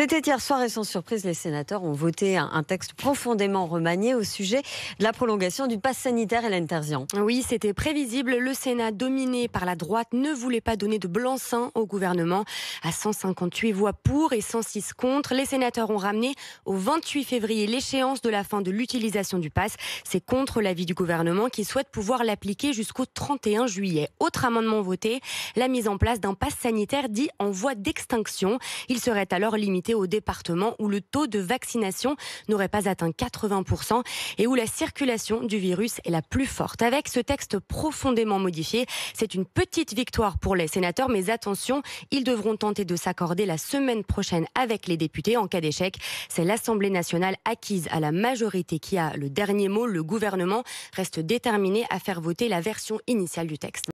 C'était hier soir et sans surprise, les sénateurs ont voté un, texte profondément remanié au sujet de la prolongation du pass sanitaire et l'interdiction. Oui, c'était prévisible. Le Sénat, dominé par la droite, ne voulait pas donner de blanc-seing au gouvernement. À 158 voix pour et 106 contre, les sénateurs ont ramené au 28 février l'échéance de la fin de l'utilisation du pass. C'est contre l'avis du gouvernement qui souhaite pouvoir l'appliquer jusqu'au 31 juillet. Autre amendement voté, la mise en place d'un pass sanitaire dit en voie d'extinction. Il serait alors limité au département où le taux de vaccination n'aurait pas atteint 80% et où la circulation du virus est la plus forte. Avec ce texte profondément modifié, c'est une petite victoire pour les sénateurs, mais attention, ils devront tenter de s'accorder la semaine prochaine avec les députés. En cas d'échec, c'est l'Assemblée nationale acquise à la majorité qui a le dernier mot. Le gouvernement reste déterminé à faire voter la version initiale du texte.